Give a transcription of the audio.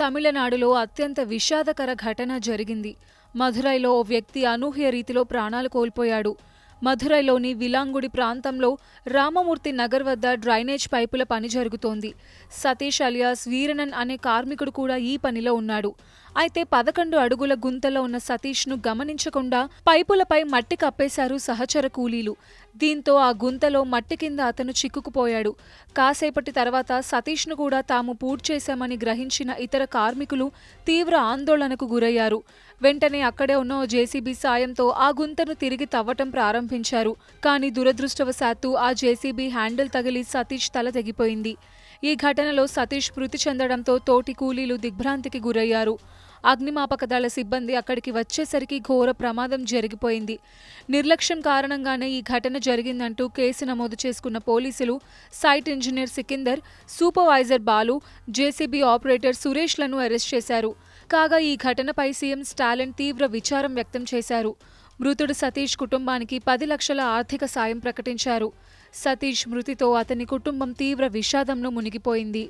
తమిళనాడులో అత్యంత విషాదకర ఘటన జరిగింది మధురైలో ఓ వ్యక్తి అనూహ్య రీతిలో ప్రాణాలు కోల్పోయాడు మధురైలోని విలాంగుడి ప్రాంతంలో రామమూర్తి నగర్ వద్ద డ్రైనేజ్ పైపుల పని జరుగుతోంది సతీష్ అలియాస్ వీరనన్ అనే కార్మికుడు కూడా ఈ పనిలో ఉన్నాడు అయితే పదకొండు అడుగుల గుంతలో ఉన్న సతీష్ను గమనించకుండా పైపులపై మట్టి కప్పేశారు సహచర కూలీలు దీంతో ఆ గుంతలో మట్టి కింద అతను చిక్కుకుపోయాడు కాసేపటి తర్వాత సతీష్ను కూడా తాము పూడ్చేశామని గ్రహించిన ఇతర కార్మికులు తీవ్ర ఆందోళనకు గురయ్యారు వెంటనే అక్కడే ఉన్న జేసీబీ సాయంతో ఆ గుంతను తిరిగి తవ్వటం ప్రారంభించారు ప్రారంభించారు కానీ దురదృష్టవశాత్తు ఆ జేసీబీ హ్యాండిల్ తగిలి సతీష్ తల తెగిపోయింది ఈ ఘటనలో సతీష్ మృతి చెందడంతో తోటి కూలీలు దిగ్భ్రాంతికి గురయ్యారు అగ్నిమాపక దళ సిబ్బంది అక్కడికి వచ్చేసరికి ఘోర ప్రమాదం జరిగిపోయింది నిర్లక్ష్యం కారణంగానే ఈ ఘటన జరిగిందంటూ కేసు నమోదు చేసుకున్న పోలీసులు site engineer Sikandar supervisor Balu JCB operator సురేష్లను అరెస్ట్ చేశారు కాగా ఈ ఘటనపై సీఎం స్టాలిన్ తీవ్ర విచారం వ్యక్తం చేశారు మృతుడు సతీష్ కుటుంబానికి పది లక్షల ఆర్థిక సాయం ప్రకటించారు సతీష్ మృతితో అతని కుటుంబం తీవ్ర విషాదంలో మునిగిపోయింది